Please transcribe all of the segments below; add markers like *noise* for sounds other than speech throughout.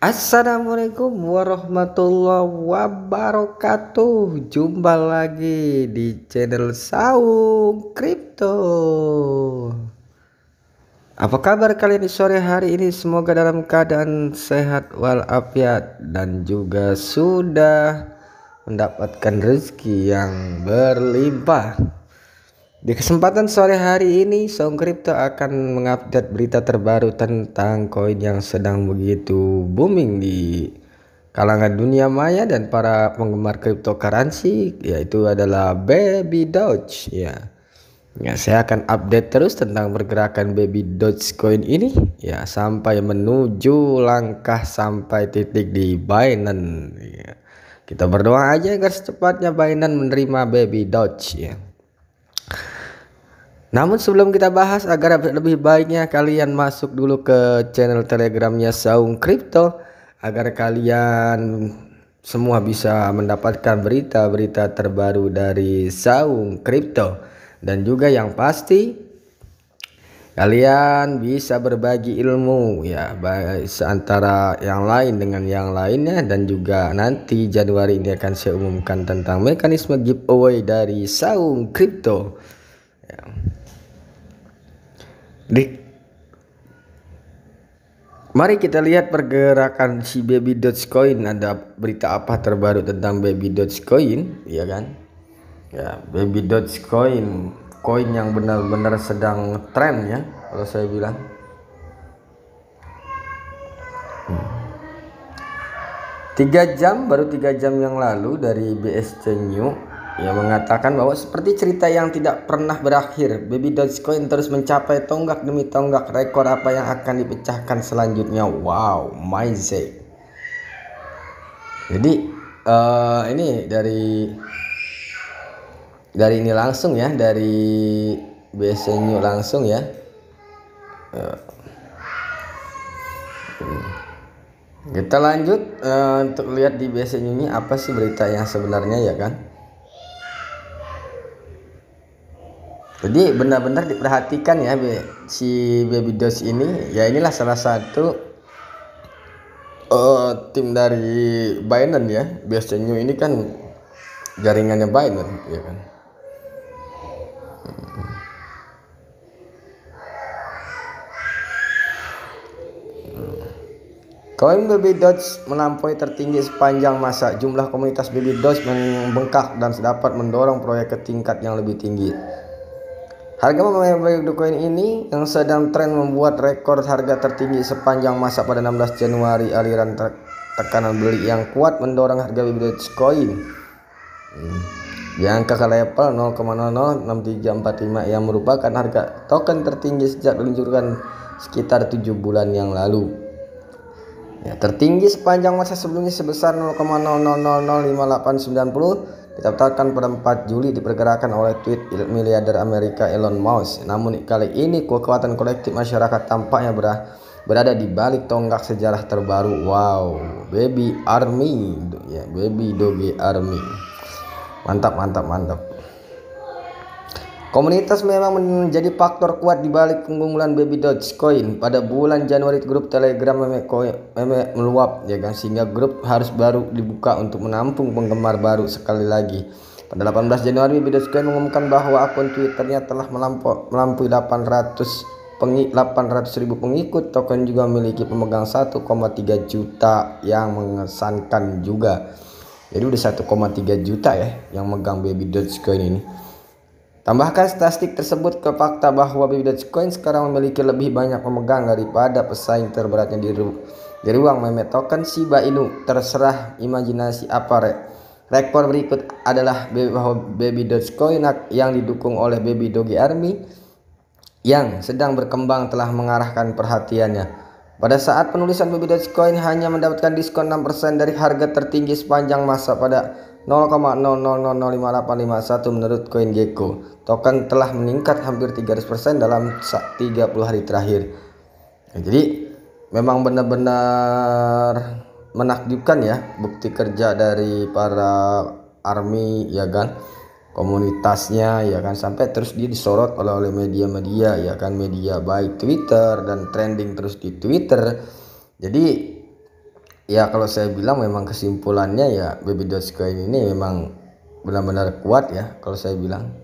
Assalamualaikum warahmatullahi wabarakatuh Jumpa lagi di channel Saung crypto. Apa kabar kalian di sore hari ini Semoga dalam keadaan sehat walafiat Dan juga sudah mendapatkan rezeki yang berlimpah di kesempatan sore hari ini, Song Crypto akan mengupdate berita terbaru tentang koin yang sedang begitu booming di kalangan dunia maya dan para penggemar cryptocurrency, yaitu adalah Baby Doge. Ya, ya saya akan update terus tentang pergerakan Baby Doge koin ini, ya sampai menuju langkah sampai titik di Binance. Ya. Kita berdoa aja agar secepatnya Binance menerima Baby Doge. Ya. Namun sebelum kita bahas agar lebih baiknya kalian masuk dulu ke channel telegramnya Saung Crypto agar kalian semua bisa mendapatkan berita-berita terbaru dari Saung Crypto dan juga yang pasti kalian bisa berbagi ilmu ya baik antara yang lain dengan yang lainnya dan juga nanti Januari ini akan saya umumkan tentang mekanisme giveaway dari Saung Crypto. Ya. Di Mari kita lihat pergerakan si baby Dogecoin ada berita apa terbaru tentang baby Dogecoin ya kan ya baby Dogecoin koin yang benar-benar sedang tren ya kalau saya bilang hmm. tiga jam baru tiga jam yang lalu dari BSC New yang mengatakan bahwa seperti cerita yang tidak pernah berakhir, baby Dogecoin terus mencapai tonggak demi tonggak rekor apa yang akan dipecahkan selanjutnya. Wow, my say. Jadi uh, ini dari dari ini langsung ya, dari BC langsung ya. Uh. Kita lanjut uh, untuk lihat di BC ini apa sih berita yang sebenarnya ya kan? Jadi benar-benar diperhatikan ya si Baby Dos ini. Ya inilah salah satu uh, tim dari Binance ya. Biasanya ini kan jaringannya Binance ya kan. Koin Baby Doge melampaui tertinggi sepanjang masa. Jumlah komunitas Baby Doge membengkak dan dapat mendorong proyek ke tingkat yang lebih tinggi. Harga pembayaran Bitcoin ini yang sedang tren membuat rekor harga tertinggi sepanjang masa pada 16 Januari aliran te tekanan beli yang kuat mendorong harga Bitcoin hmm. di angka ke level 0,006345 yang merupakan harga token tertinggi sejak diluncurkan sekitar 7 bulan yang lalu. Ya, tertinggi sepanjang masa sebelumnya sebesar 0,00005890 Ditetapkan pada 4 Juli dipergerakan oleh tweet miliarder Amerika Elon Musk. Namun kali ini kekuatan kolektif masyarakat tampaknya berah berada di balik tonggak sejarah terbaru. Wow, baby army, ya baby doge army. Mantap, mantap, mantap. Komunitas memang menjadi faktor kuat di balik keunggulan baby Dogecoin pada bulan Januari grup Telegram meme, meme meluap ya kan sehingga grup harus baru dibuka untuk menampung penggemar baru sekali lagi. Pada 18 Januari baby Dogecoin mengumumkan bahwa akun Twitternya telah melampau, melampaui 800 pengi, 800 ribu pengikut token juga memiliki pemegang 1,3 juta yang mengesankan juga jadi udah 1,3 juta ya yang megang baby Dogecoin ini Tambahkan statistik tersebut ke fakta bahwa BB Dogecoin sekarang memiliki lebih banyak pemegang daripada pesaing terberatnya di, ru di ruang meme token Shiba Inu. Terserah imajinasi apa re Rekor berikut adalah bahwa Baby Dogecoin yang didukung oleh Baby Doge Army yang sedang berkembang telah mengarahkan perhatiannya. Pada saat penulisan Baby Dogecoin hanya mendapatkan diskon 6% dari harga tertinggi sepanjang masa pada 0,0005851 menurut CoinGecko. Token telah meningkat hampir 300% dalam 30 hari terakhir. Nah, jadi memang benar-benar menakjubkan ya bukti kerja dari para army ya kan komunitasnya ya kan sampai terus dia disorot oleh oleh media-media ya kan media baik Twitter dan trending terus di Twitter. Jadi ya kalau saya bilang memang kesimpulannya ya baby Dogecoin ini memang benar-benar kuat ya kalau saya bilang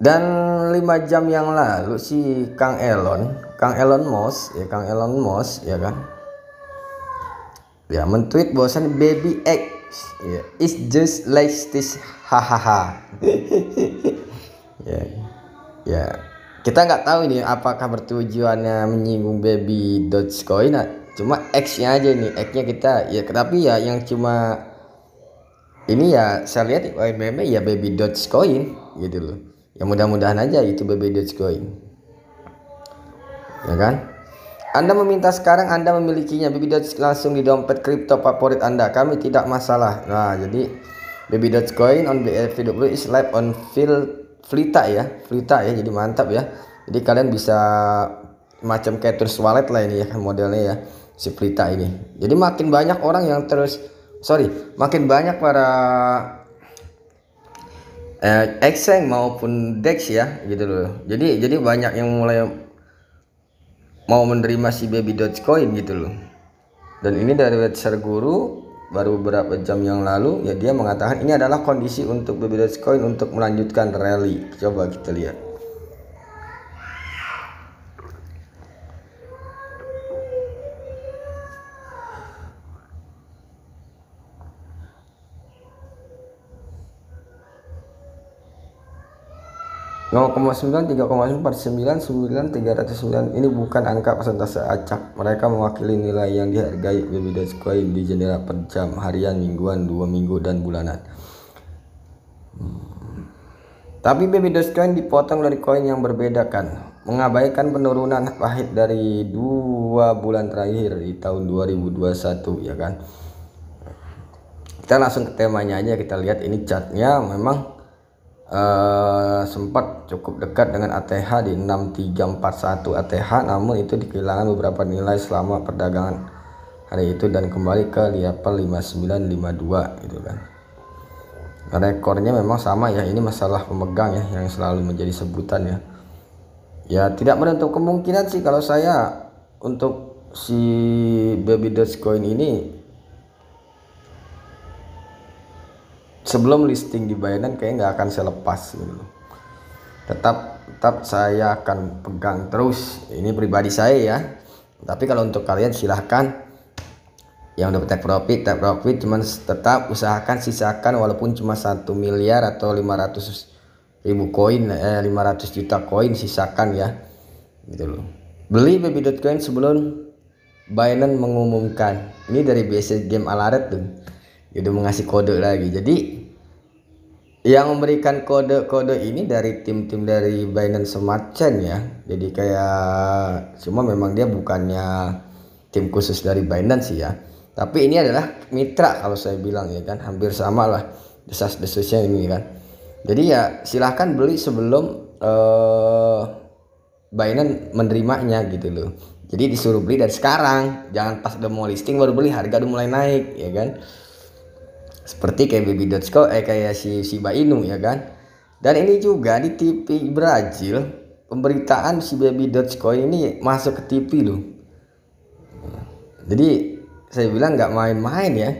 dan lima jam yang lalu si Kang Elon Kang Elon Moss ya Kang Elon Moss ya kan ya mentweet bosan baby X ya it's just like this hahaha *laughs* ya ya kita nggak tahu ini apakah bertujuannya menyinggung baby Dogecoin cuma X nya aja nih X nya kita ya tapi ya yang cuma ini ya saya lihat UMM ya baby coin gitu loh ya mudah-mudahan aja itu baby coin ya kan anda meminta sekarang Anda memilikinya Baby dodge langsung di dompet kripto favorit Anda kami tidak masalah nah jadi Baby dodge coin on BFV20 is live on fil Flita ya Flita ya jadi mantap ya jadi kalian bisa macam kayak terus wallet lah ini ya modelnya ya si pelita ini jadi makin banyak orang yang terus sorry makin banyak para eh, Exeng maupun Dex ya gitu loh jadi jadi banyak yang mulai mau menerima si baby dogecoin gitu loh dan ini dari website guru baru beberapa jam yang lalu ya dia mengatakan ini adalah kondisi untuk baby dogecoin untuk melanjutkan rally coba kita lihat 0,9 ini bukan angka persentase acak mereka mewakili nilai yang dihargai BBD Bitcoin di jendela per jam harian mingguan dua minggu dan bulanan hmm. tapi BBD coin dipotong dari koin yang berbeda kan mengabaikan penurunan pahit dari dua bulan terakhir di tahun 2021 ya kan kita langsung ke temanya aja kita lihat ini catnya memang Eh, sempat cukup dekat dengan ATH di 6341 ATH namun itu kehilangan beberapa nilai selama perdagangan hari itu dan kembali ke level 5952 gitu kan rekornya memang sama ya ini masalah pemegang ya yang selalu menjadi sebutan ya ya tidak menentu kemungkinan sih kalau saya untuk si baby Dogecoin ini sebelum listing di Binance kayaknya nggak akan saya lepas gitu Tetap tetap saya akan pegang terus. Ini pribadi saya ya. Tapi kalau untuk kalian silahkan yang dapat take profit, take profit cuman tetap usahakan sisakan walaupun cuma satu miliar atau 500 ribu koin eh 500 juta koin sisakan ya gitu loh beli baby sebelum Binance mengumumkan ini dari BSC game Alaret tuh Itu mengasih kode lagi jadi yang memberikan kode-kode ini dari tim-tim dari Binance Smart Chain ya jadi kayak cuma memang dia bukannya tim khusus dari Binance ya tapi ini adalah mitra kalau saya bilang ya kan hampir sama lah desas-desusnya ini kan jadi ya silahkan beli sebelum uh, Binance menerimanya gitu loh jadi disuruh beli dari sekarang jangan pas udah mau listing baru beli harga udah mulai naik ya kan seperti kayak baby.co eh kayak si Shiba Inu ya kan dan ini juga di TV Brazil pemberitaan si baby.co ini masuk ke TV loh jadi saya bilang nggak main-main ya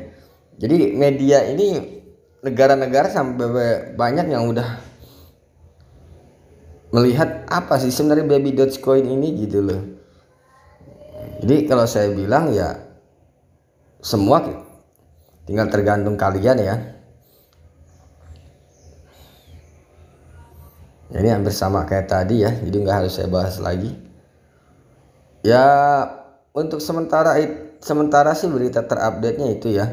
jadi media ini negara-negara sampai banyak yang udah melihat apa sih sebenarnya baby dogecoin ini gitu loh jadi kalau saya bilang ya semua tinggal tergantung kalian ya ini hampir sama kayak tadi ya jadi nggak harus saya bahas lagi ya untuk sementara sementara sih berita terupdate nya itu ya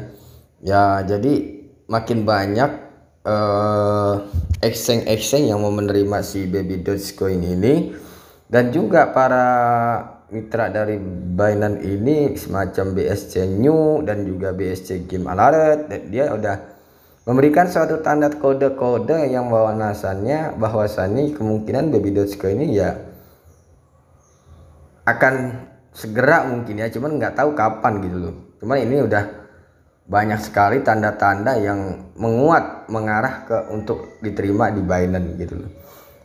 ya jadi makin banyak eh, exchange exchange yang mau menerima si baby dogecoin ini dan juga para mitra dari Binance ini semacam BSC New dan juga BSC Game Alert dia udah memberikan suatu tanda kode-kode yang bahwasannya bahwasannya kemungkinan baby Dogecoin ini ya akan segera mungkin ya cuman nggak tahu kapan gitu loh cuman ini udah banyak sekali tanda-tanda yang menguat mengarah ke untuk diterima di Binance gitu loh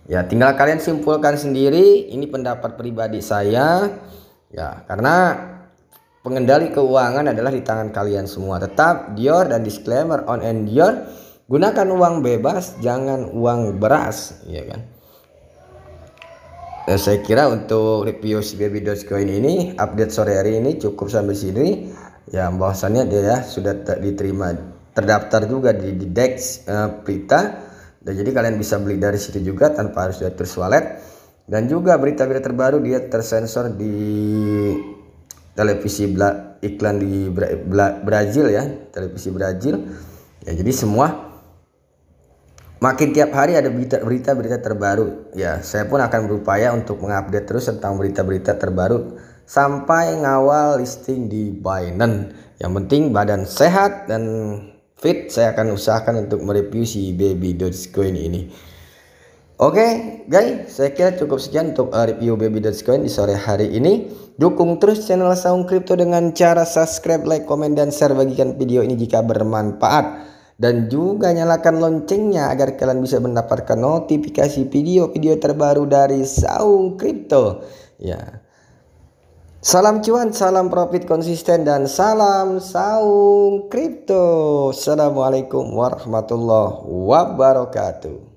Ya, tinggal kalian simpulkan sendiri. Ini pendapat pribadi saya. Ya, karena pengendali keuangan adalah di tangan kalian semua. Tetap Dior dan disclaimer on and Dior. Gunakan uang bebas, jangan uang beras, ya kan? Dan eh, saya kira untuk review Baby Dogecoin ini, update sore hari ini cukup sampai sini. Ya, bahwasannya dia ya, sudah diterima terdaftar juga di, di DEX uh, Prita dan jadi kalian bisa beli dari situ juga tanpa harus di Trust Wallet. Dan juga berita-berita terbaru dia tersensor di televisi bla, iklan di bra, bla, Brazil ya, televisi Brazil. Ya jadi semua makin tiap hari ada berita-berita terbaru. Ya, saya pun akan berupaya untuk mengupdate terus tentang berita-berita terbaru sampai ngawal listing di Binance. Yang penting badan sehat dan fit saya akan usahakan untuk mereview si baby dogecoin ini Oke okay, guys, saya kira cukup sekian untuk eh, review Baby Dogecoin di sore hari ini. Dukung terus channel Saung Crypto dengan cara subscribe, like, komen, dan share bagikan video ini jika bermanfaat. Dan juga nyalakan loncengnya agar kalian bisa mendapatkan notifikasi video-video terbaru dari Saung Crypto. Ya. Salam cuan, salam profit konsisten dan salam saung kripto. Assalamualaikum warahmatullahi wabarakatuh.